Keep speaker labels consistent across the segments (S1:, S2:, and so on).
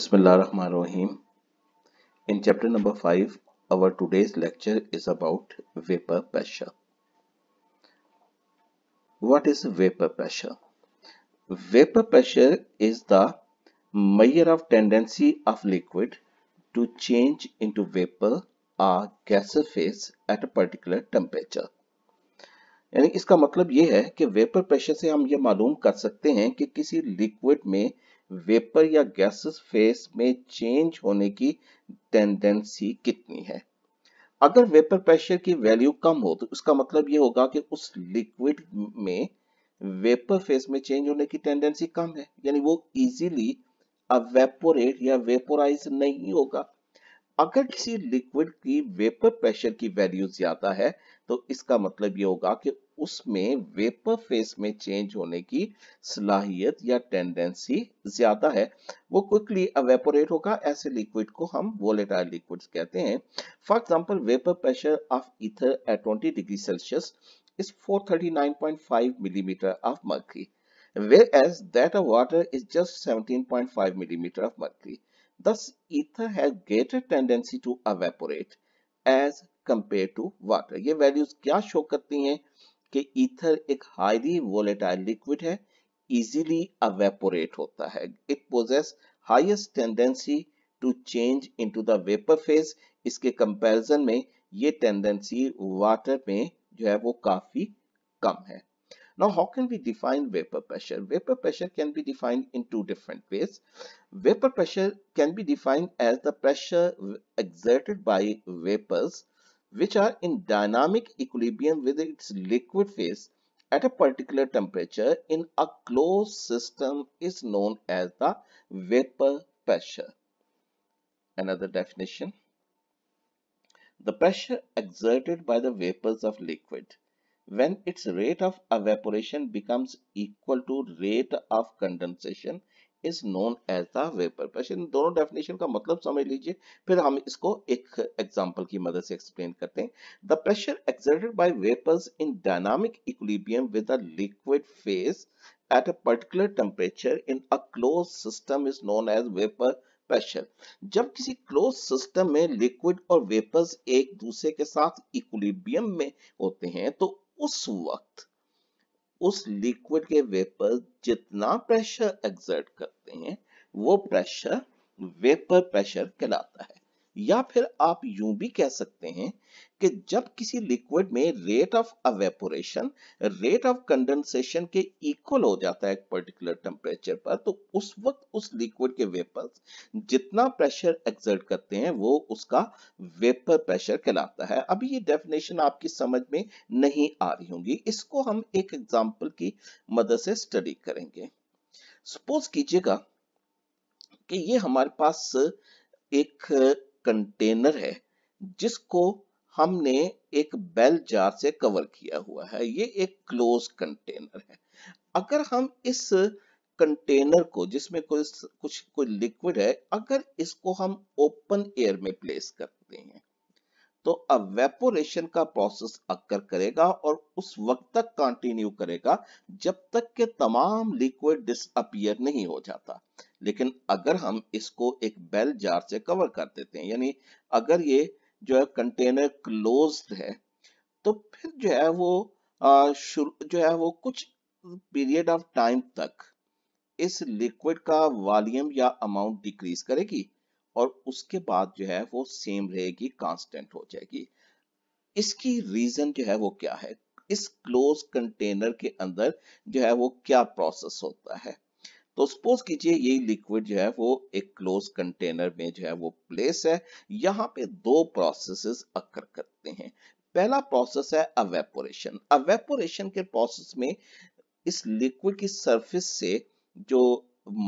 S1: Bismillahirrahmanirrahim. In chapter number 5, our today's lecture is about vapor pressure. What is vapor pressure? Vapor pressure is the measure of tendency of liquid to change into vapor or gaseous phase at a particular temperature. यानी इसका मतलब ये है कि vapour pressure से हम ये मालूम कर सकते हैं कि किसी लिक्विड में वेपर या गैसेस फेस में चेंज होने की टेंडेंसी कितनी है अगर वेपर प्रेशर की वैल्यू कम हो तो उसका मतलब ये होगा कि उस लिक्विड में वेपर फेस में चेंज होने की टेंडेंसी कम है यानी वो इजीली अवेपोरेट या वेपोराइज नहीं होगा अगर किसी लिक्विड की वेपर प्रेशर की वैल्यू ज्यादा है तो इसका मतलब ये होगा कि उसमें वेपर फेस में चेंज होने की सलाहियत या टेंडेंसी ज्यादा है वो क्विकली अवेपोरेट होगा ऐसे लिक्विड को हम वोलेटाइल लिक्विड कहते हैं for example vapour pressure of ether at 20 degree Celsius is 439.5 millimeter of mercury, whereas that of water is just 17.5 millimeter of mercury. Thus, ether has greater tendency to evaporate as compared to water. ये values क्या show करती हैं? कि ether एक highly volatile liquid है easily evaporate होता है it possesses highest tendency to change into the vapour phase इसके कंपैरिजन में ये टेंडेंसी वाटर में जो है वो काफी कम है Now, how can we define vapor pressure? Vapor pressure can be defined in two different ways. Vapor pressure can be defined as the pressure exerted by vapors which are in dynamic equilibrium with its liquid phase at a particular temperature in a closed system is known as the vapor pressure. Another definition. The pressure exerted by the vapors of liquid when its rate of evaporation becomes equal to rate of condensation is known as the vapour pressure इन दोनों definition का मतलब समझ लीजिए फिर हम इसको एक एग्जांपल की मदद से एक्सप्लेन करते हैं the pressure exerted by vapours in dynamic equilibrium with a liquid phase at a particular temperature in a close system is known as vapour pressure जब किसी क्लोज सिस्टम में लिक्विड और वेपर्स एक दूसरे के साथ इक्विलिब्रियम में होते हैं तो उस वक्त उस लिक्विड के वेपर जितना प्रेशर एग्जर्ट करते हैं वो प्रेशर वेपर प्रेशर कहलाता है या फिर आप यूं भी कह सकते हैं कि जब किसी लिक्विड में rate of evaporation rate of condensation के इक्वल हो जाता है एक पर्टिकुलर टेम्परेचर पर तो उस वक्त उस लिक्विड के वेपर्स जितना प्रेशर एक्सर्ट करते हैं वो उसका वेपर प्रेशर कहलाता है अभी ये डेफिनेशन आपकी समझ में नहीं आ रही होंगी इसको हम एक एग्जाम्पल की मदद से स्टडी करेंगे सपोज कीजिएगा कि ये हमारे पास एक कंटेनर है जिसको हमने एक बेल जार से कवर किया हुआ है ये एक क्लोज कंटेनर है अगर हम इस कंटेनर को जिसमें कोई कुछ कोई लिक्विड है अगर इसको हम ओपन एयर में प्लेस करते हैं तो अब वेपोरेशन का प्रोसेस अक्कर करेगा और उस वक्त तक कंटिन्यू करेगा जब तक के तमाम लिक्विड डिसअपियर नहीं हो जाता लेकिन अगर हम इसको एक बेल जार से कवर कर देते हैं यानी अगर ये जो है कंटेनर क्लोज है तो फिर जो है वो शुरू जो है वो कुछ पीरियड ऑफ टाइम तक इस लिक्विड का वॉल्यूम या अमाउंट डिक्रीज करेगी और उसके बाद जो है वो सेम रहेगी कांस्टेंट हो जाएगी इसकी रीजन जो है वो क्या है इस क्लोज कंटेनर के अंदर जो है वो क्या प्रोसेस होता है तो सपोज कीजिए ये लिक्विड जो है वो एक क्लोज कंटेनर में जो है वो प्लेस है यहाँ पे दो प्रोसेसेस अक्र करते हैं पहला प्रोसेस है अवेपोरेशन अवेपोरेशन के प्रोसेस में इस लिक्विड की सरफेस से जो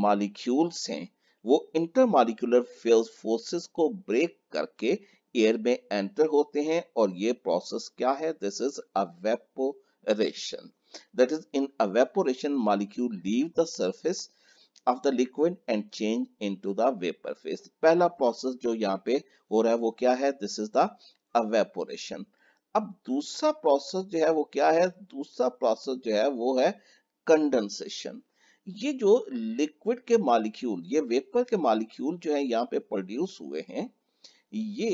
S1: मालिक्यूल्स हैं वो इंटरमालिकुलर फोर्सेस को ब्रेक करके एयर में एंटर होते हैं और ये प्रोसेस क्या है this is evaporation that is in evaporation molecule leave the surface of the liquid and change into the vapour phase पहला प्रोसेस जो यहाँ पे हो रहा है वो क्या है दिस इज द अब दूसरा प्रोसेस जो है वो क्या है दूसरा प्रोसेस जो है वो है कंडेंसेशन ये जो लिक्विड के मालिक्यूल ये वेपर के मालिक्यूल जो है यहाँ पे प्रोड्यूस हुए हैं ये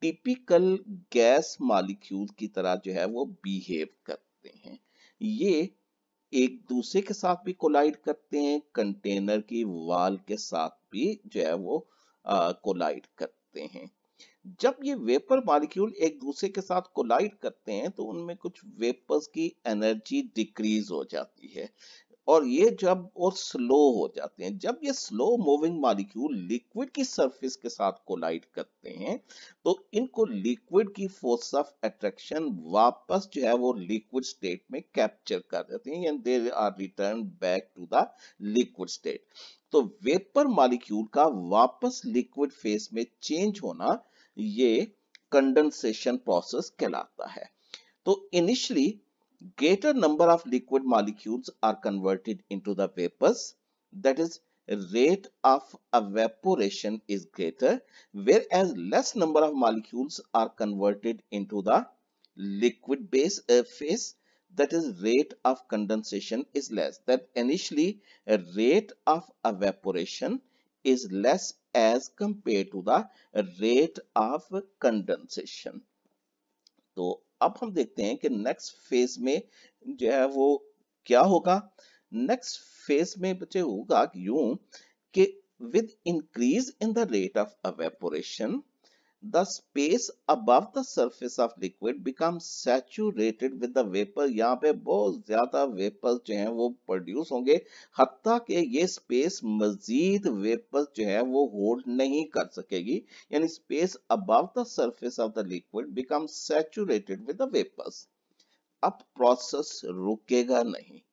S1: टिपिकल गैस मालिक्यूल की तरह जो है वो बिहेव करते हैं ये एक दूसरे के साथ भी कोलाइड करते हैं कंटेनर की वाल के साथ भी जो है वो कोलाइड करते हैं जब ये वेपर मालिक्यूल एक दूसरे के साथ कोलाइड करते हैं तो उनमें कुछ वेपर्स की एनर्जी डिक्रीज हो जाती है और ये जब वो स्लो हो जाते हैं जब ये स्लो मूविंग मॉलिक्यूल लिक्विड की सरफेस के साथ कोलाइड करते हैं तो इनको लिक्विड की फोर्स ऑफ अट्रैक्शन वापस जो है वो लिक्विड स्टेट में कैप्चर कर देते हैं and they are return back to the liquid state तो वेपर मॉलिक्यूल का वापस लिक्विड फेस में चेंज होना ये कंडेंसेशन प्रोसेस कहलाता है तो initially greater number of liquid molecules are converted into the vapors that is rate of evaporation is greater whereas less number of molecules are converted into the liquid base uh, phase that is rate of condensation is less that initially uh, rate of evaporation is less as compared to the rate of condensation so अब हम देखते हैं कि next phase में जो है वो क्या होगा नेक्स्ट फेज में बच्चे होगा यूं कि with increase in the rate of evaporation the space above the surface of liquid becomes saturated with the vapor yahan pe bahut zyada vapors jo hain wo produce honge hatta ke ye space mazid vapors jo hain wo hold nahi kar sakegi yani space above the surface of the liquid becomes saturated with the vapors ab process rukega nahi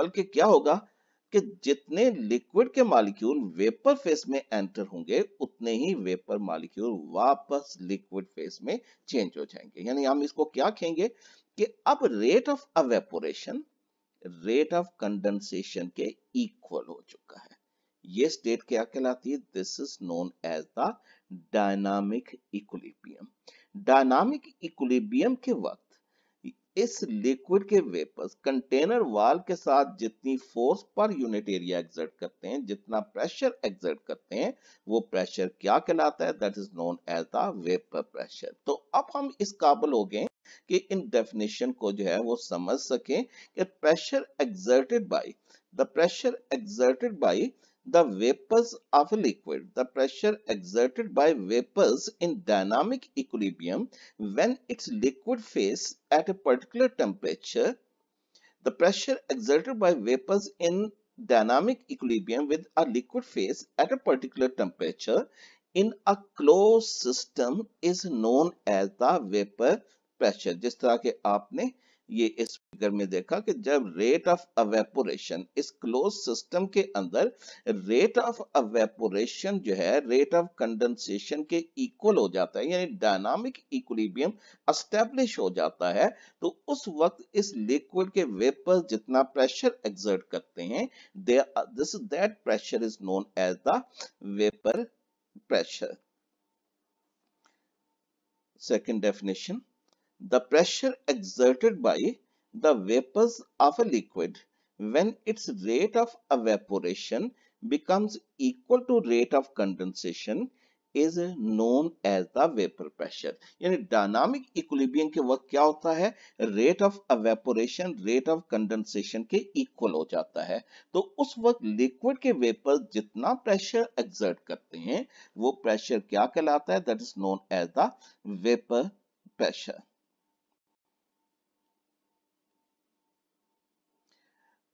S1: balki kya hoga कि जितने liquid के molecule vapour phase में enter होंगे उतने ही vapour molecule वापस liquid phase में change हो जाएंगे यानी हम इसको क्या कहेंगे कि अब rate of evaporation rate of condensation के इक्वल हो चुका है ये स्टेट क्या कहलाती है this is known as the dynamic equilibrium dynamic equilibrium के वक्त इस लिक्विड के वेपर्स कंटेनर वाल के साथ जितनी force per unit area exert करते हैं जितना प्रेशर एग्जर्ट करते हैं वो प्रेशर क्या कहलाता है that is known as the vapour pressure तो अब हम इस काबल हो गए कि इन डेफिनेशन को जो है वो समझ सकें कि pressure exerted by the pressure exerted by the vapors of a liquid. The pressure exerted by vapors in dynamic equilibrium when its liquid phase at a particular temperature. The pressure exerted by vapors in dynamic equilibrium with a liquid phase at a particular temperature in a closed system is known as the vapor pressure. Just like you. ये इस figure में देखा कि जब rate of evaporation इस close system के अंदर rate of evaporation जो है रेट ऑफ कंडेंसेशन के इक्वल हो जाता है यानी डायनामिक इक्विलिब्रियम एस्टेब्लिश हो जाता है तो उस वक्त इस लिक्विड के वेपर जितना प्रेशर एग्जर्ट करते हैं this that pressure is known as the vapour pressure second definition the pressure exerted by the vapors of a liquid when its rate of evaporation becomes equal to rate of condensation is known as the vapour pressure यानी dynamic equilibrium के वक्त क्या होता है rate of evaporation rate of condensation के equal हो जाता है तो उस वक्त लिक्विड के वेपर जितना प्रेशर एक्सर्ट करते हैं वो प्रेशर क्या कहलाता है that is known as the vapour pressure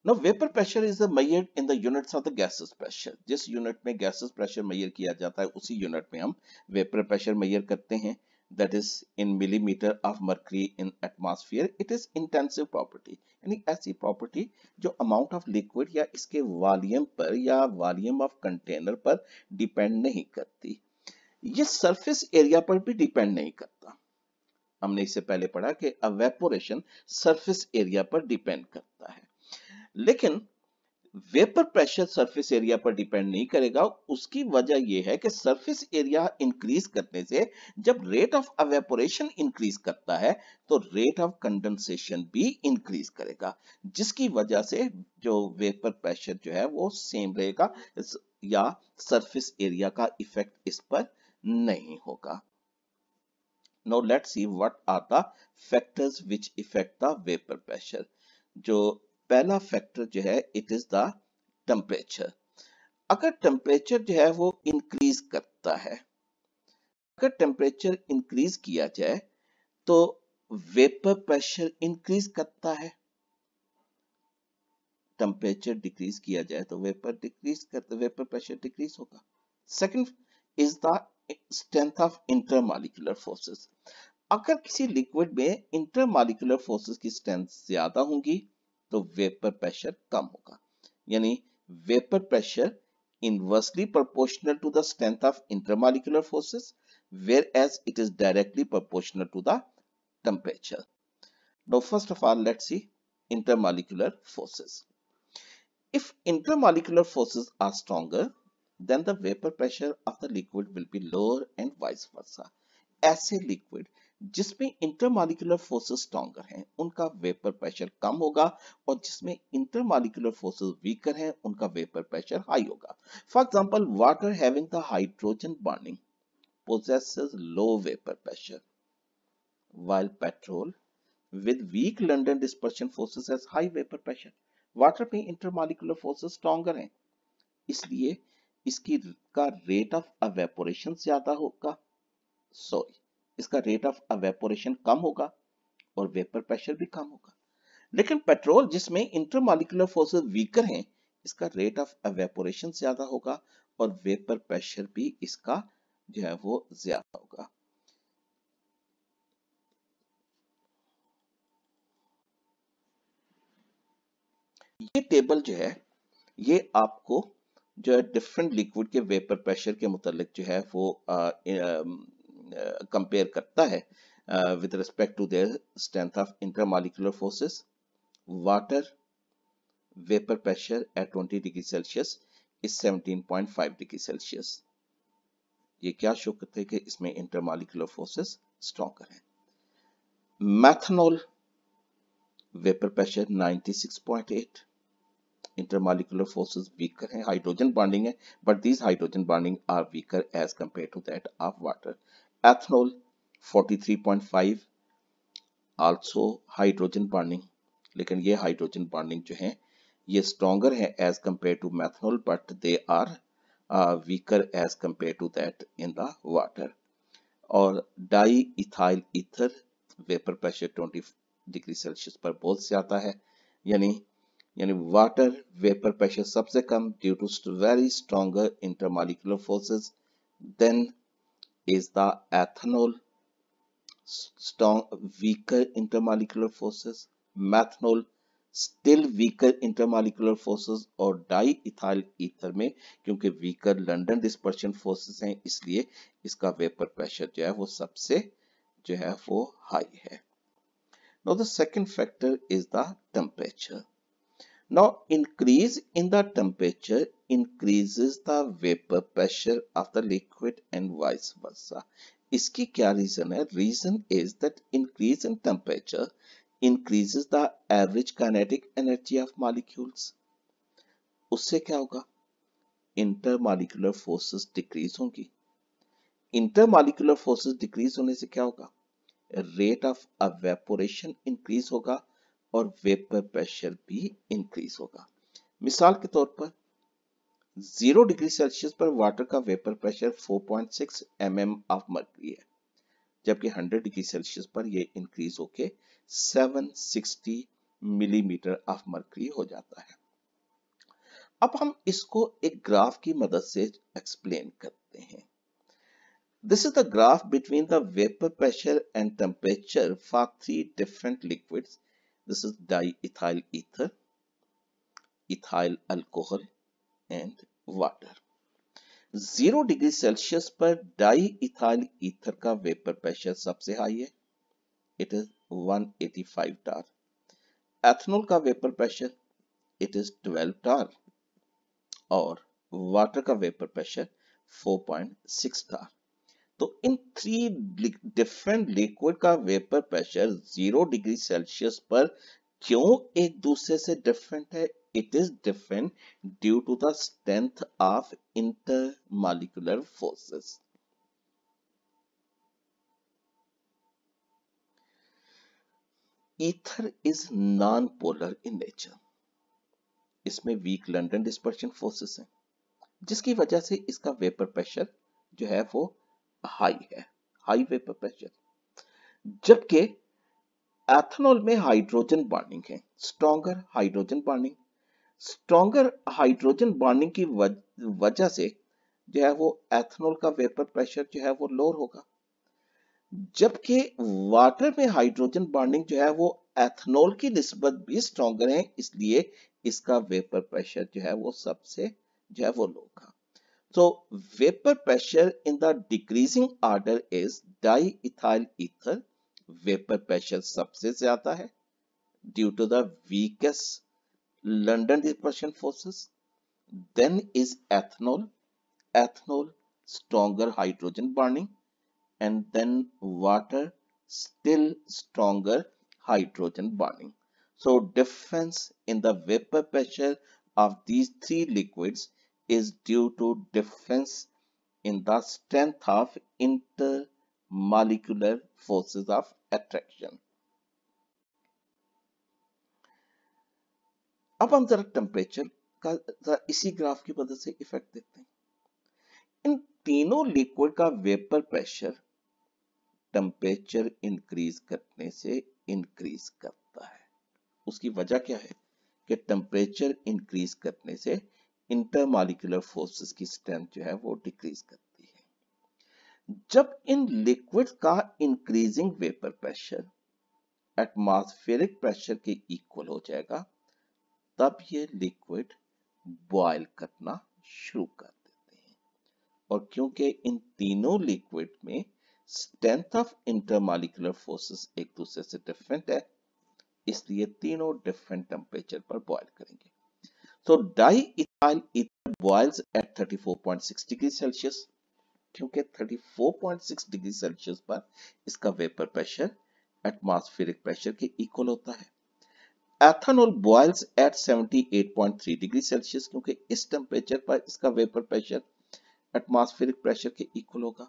S1: Now vapor pressure is measured in the units of the gases pressure. जिस unit में gases pressure measure किया जाता है उसी unit में हम vapor pressure measure करते हैं that is in millimeter of mercury in atmosphere. It is intensive property. यानी ऐसी property जो amount of liquid या इसके volume पर या volume of container पर depend नहीं करती ये surface area पर भी depend नहीं करता हमने इससे पहले पढ़ा कि evaporation surface area पर depend करता है लेकिन वेपर प्रेशर सरफेस एरिया पर डिपेंड नहीं करेगा उसकी वजह यह है कि सरफेस एरिया इंक्रीज करने से जब रेट ऑफ अवेपोरेशन इंक्रीज करता है तो रेट ऑफ कंडेंसेशन भी इंक्रीज करेगा जिसकी वजह से जो वेपर प्रेशर जो है वो सेम रहेगा या सरफेस एरिया का इफेक्ट इस पर नहीं होगा now let see what are the factors which effect the vapour pressure जो पहला फैक्टर जो है इट इज द टेम्परेचर अगर टेम्परेचर जो है वो इंक्रीज करता है अगर टेम्परेचर इंक्रीज किया जाए तो वेपर प्रेशर इंक्रीज करता है टेम्परेचर डिक्रीज किया जाए तो वेपर डिक्रीज करता वेपर प्रेशर डिक्रीज होगा second is the strength of intermolecular forces अगर किसी लिक्विड में इंटरमॉलिक्यूलर फोर्सेस की स्ट्रेंथ ज्यादा होंगी तो वेपर प्रेशर कम होगा यानी vapour pressure inversely proportional to the strength of intermolecular forces whereas it is directly proportional to the temperature. Now first of all let's see intermolecular forces. If intermolecular forces are stronger then the vapor pressure of the liquid will be lower and vice versa. As a liquid जिसमें intermolecular forces stronger हैं, उनका vapour pressure कम होगा और जिसमें intermolecular forces weaker हैं, उनका vapour pressure high होगा for example water having the hydrogen bonding possesses low vapour pressure while petrol with weak London dispersion forces has high vapour pressure water में intermolecular forces stronger हैं इसलिए इसकी का rate of evaporation ज्यादा होगा sorry इसका rate of evaporation कम होगा और वेपर प्रेशर भी कम होगा लेकिन पेट्रोल जिसमें इंटरमालिकुलर फोर्सेस वीकर हैं इसका रेट ऑफ अवेपोरेशन ज्यादा होगा और वेपर प्रेशर भी इसका जो है वो ज्यादा होगा ये टेबल जो है ये आपको जो है डिफरेंट लिक्विड के वेपर प्रेशर के मुतालिक जो है वो कंपेयर करता है with respect to their strength of intermolecular forces water vapour pressure at 20 degree Celsius is 17.5 degree Celsius ये क्या शो करते हैं कि इसमें इंटरमोलिकुलर फोर्सेस स्ट्रॉन्गर हैं methanol vapour pressure 96.8 intermolecular forces weaker हैं हाइड्रोजन बॉन्डिंग है but this hydrogen bonding are weaker as compare to that of water ethanol 43.5 also hydrogen bonding लेकिन ये हाइड्रोजन बर्निंग जो है ये स्ट्रॉन्गर है as compare to methanol but they are weaker as compare to that in the water और diethyl ether vapour pressure 20 degree Celsius पर बहुत से आता है यानी यानी वाटर वेपर प्रेशर सबसे कम due to very stronger intermolecular forces then is the ethanol strong weaker intermolecular forces methanol still weaker intermolecular forces और डाई इथाइल ईथर में क्योंकि वीकर लंडन डिस्पर्शन फोर्सेस हैं इसलिए इसका वेपर प्रेशर जो है वो सबसे जो है वो हाई है now the second factor is the temperature Now increase in the temperature increases the vapor pressure of the liquid and vice versa. इसकी क्या रीजन है reason is that increase in temperature increases the average kinetic energy of molecules उससे क्या होगा intermolecular forces decrease होंगी intermolecular forces decrease होने से क्या होगा रेट ऑफ अवेपोरेशन इंक्रीज होगा और वेपर प्रेशर भी इंक्रीज होगा मिसाल के तौर पर जीरो डिग्री सेल्सियस पर वाटर का vapour pressure 4.6 point mm of mercury है जबकि 100 डिग्री सेल्सियस पर यह इंक्रीज होकर 760 मिलीमीटर ऑफ मर्करी हो जाता है अब हम इसको एक ग्राफ की मदद से एक्सप्लेन करते हैं this is the graph between the vapour pressure and temperature for three different liquids This is diethyl ether, ethyl alcohol and water. 0 degree Celsius पर डाईइथाइल ईथर का वेपर प्रेशर सबसे हाई है it is 185 torr ethanol का vapour pressure it is 12 torr और water का vapour pressure 4.6 torr तो इन three different liquid का vapour pressure zero degree Celsius पर क्यों एक दूसरे से डिफरेंट है it is different due to the strength of intermolecular forces ether is non polar in nature इसमें वीक लंडन डिस्पर्शन फोर्सेस हैं जिसकी वजह से इसका वेपर प्रेशर जो है वो हाई है हाई वेपर प्रेशर जबकि एथेनॉल में हाइड्रोजन बॉन्डिंग है stronger hydrogen bonding stronger hydrogen bonding की वजह से जो है वो एथेनॉल का वेपर प्रेशर जो है वो लोअर होगा जबकि वाटर में हाइड्रोजन बॉन्डिंग जो है वो एथेनॉल की नस्बत भी स्ट्रॉन्गर है इसलिए इसका वेपर प्रेशर जो है वो सबसे जो है वो लो होगा So vapor pressure in the decreasing order is diethyl ether vapor pressure सबसे ज्यादा है due to the weakest London dispersion forces. Then is ethanol, ethanol stronger hydrogen bonding and then water still stronger hydrogen bonding. So difference in the vapor pressure of these three liquids is due to difference in the strength of intermolecular forces of attraction. अब हम जरा temperature का इसी graph की मदद से effect देखते हैं इन तीनों लिक्विड का वेपर प्रेशर टेम्परेचर इंक्रीज करने से इंक्रीज करता है उसकी वजह क्या है कि टेम्परेचर इंक्रीज करने से इंटरमालिकुलर फोर्सेस की स्ट्रेंथ जो है वो डिक्रीज करती है जब इन लिक्विड का increasing vapour pressure atmospheric pressure के इक्वल हो जाएगा तब ये लिक्विड बॉयल करना शुरू कर देते हैं और क्योंकि इन तीनों लिक्विड में स्ट्रेंथ ऑफ इंटरमालिकुलर फोर्सेस एक दूसरे से डिफरेंट है इसलिए तीनों डिफरेंट टेम्परेचर पर बॉयल करेंगे तो diethyl ether boils at 34.6 degree Celsius क्योंकि 34.6 डिग्री सेल्सियस पर इसका वेपर प्रेशर एटमॉस्फेरिक प्रेशर के इक्वल होता है ethanol boils at 78.3 degree Celsius क्योंकि इस टेंपरेचर पर इसका वेपर प्रेशर एटमॉस्फेरिक प्रेशर के इक्वल होगा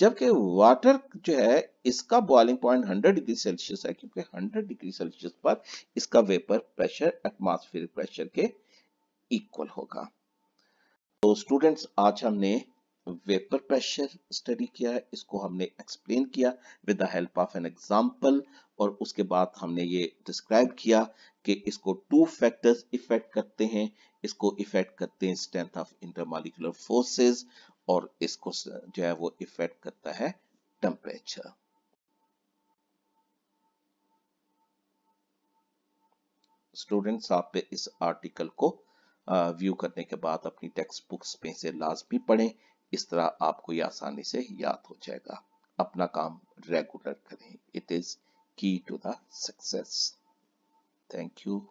S1: जबकि वाटर जो है इसका बॉइलिंग पॉइंट 100 डिग्री सेल्सियस है क्योंकि 100 डिग्री सेल्सियस पर इसका वेपर प्रेशर एटमॉस्फेरिक प्रेशर के इक्वल होगा तो स्टूडेंट्स आज हमने वेपर प्रेशर स्टडी किया इसको हमने एक्सप्लेन किया with the help of an example और उसके बाद हमने ये डिस्क्राइब किया कि इसको टू फैक्टर्स इफेक्ट करते हैं इसको इफेक्ट करते हैं स्ट्रेंथ ऑफ इंटरमोलिकुलर फोर्सेस और इसको जो है वो इफेक्ट करता है टेम्परेचर स्टूडेंट्स आप इस आर्टिकल को व्यू करने के बाद अपनी टेक्स्ट बुक्स में से लाजमी पढ़ें इस तरह आपको ये आसानी से याद हो जाएगा अपना काम रेगुलर करें it is key to the success thank you